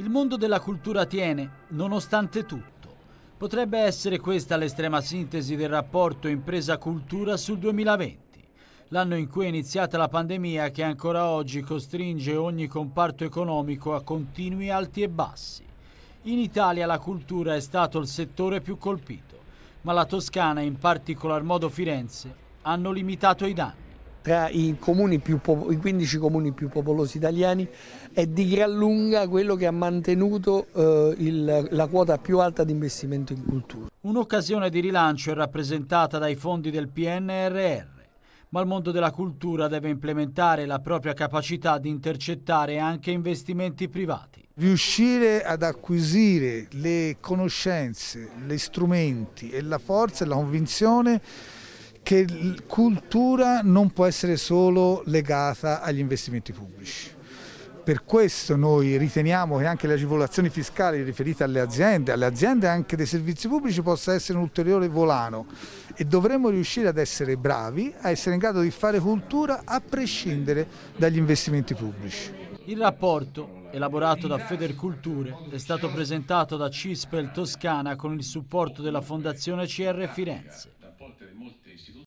Il mondo della cultura tiene, nonostante tutto. Potrebbe essere questa l'estrema sintesi del rapporto impresa-cultura sul 2020 l'anno in cui è iniziata la pandemia che ancora oggi costringe ogni comparto economico a continui alti e bassi. In Italia la cultura è stato il settore più colpito, ma la Toscana, e in particolar modo Firenze, hanno limitato i danni tra i, i, 15 comuni più popolosi italiani è di gran lunga quello che ha mantenuto eh, il, la quota più alta di investimento in cultura. Un'occasione di rilancio è rappresentata dai fondi del PNRR, ma il mondo della cultura deve implementare la propria capacità di intercettare anche investimenti privati. Riuscire ad acquisire le conoscenze, gli strumenti e la forza e la convinzione che cultura non può essere solo legata agli investimenti pubblici. Per questo noi riteniamo che anche le agevolazioni fiscali riferite alle aziende, alle aziende anche dei servizi pubblici, possa essere un ulteriore volano e dovremmo riuscire ad essere bravi, a essere in grado di fare cultura a prescindere dagli investimenti pubblici. Il rapporto, elaborato da Federculture, è stato presentato da Cispel Toscana con il supporto della Fondazione CR Firenze. институт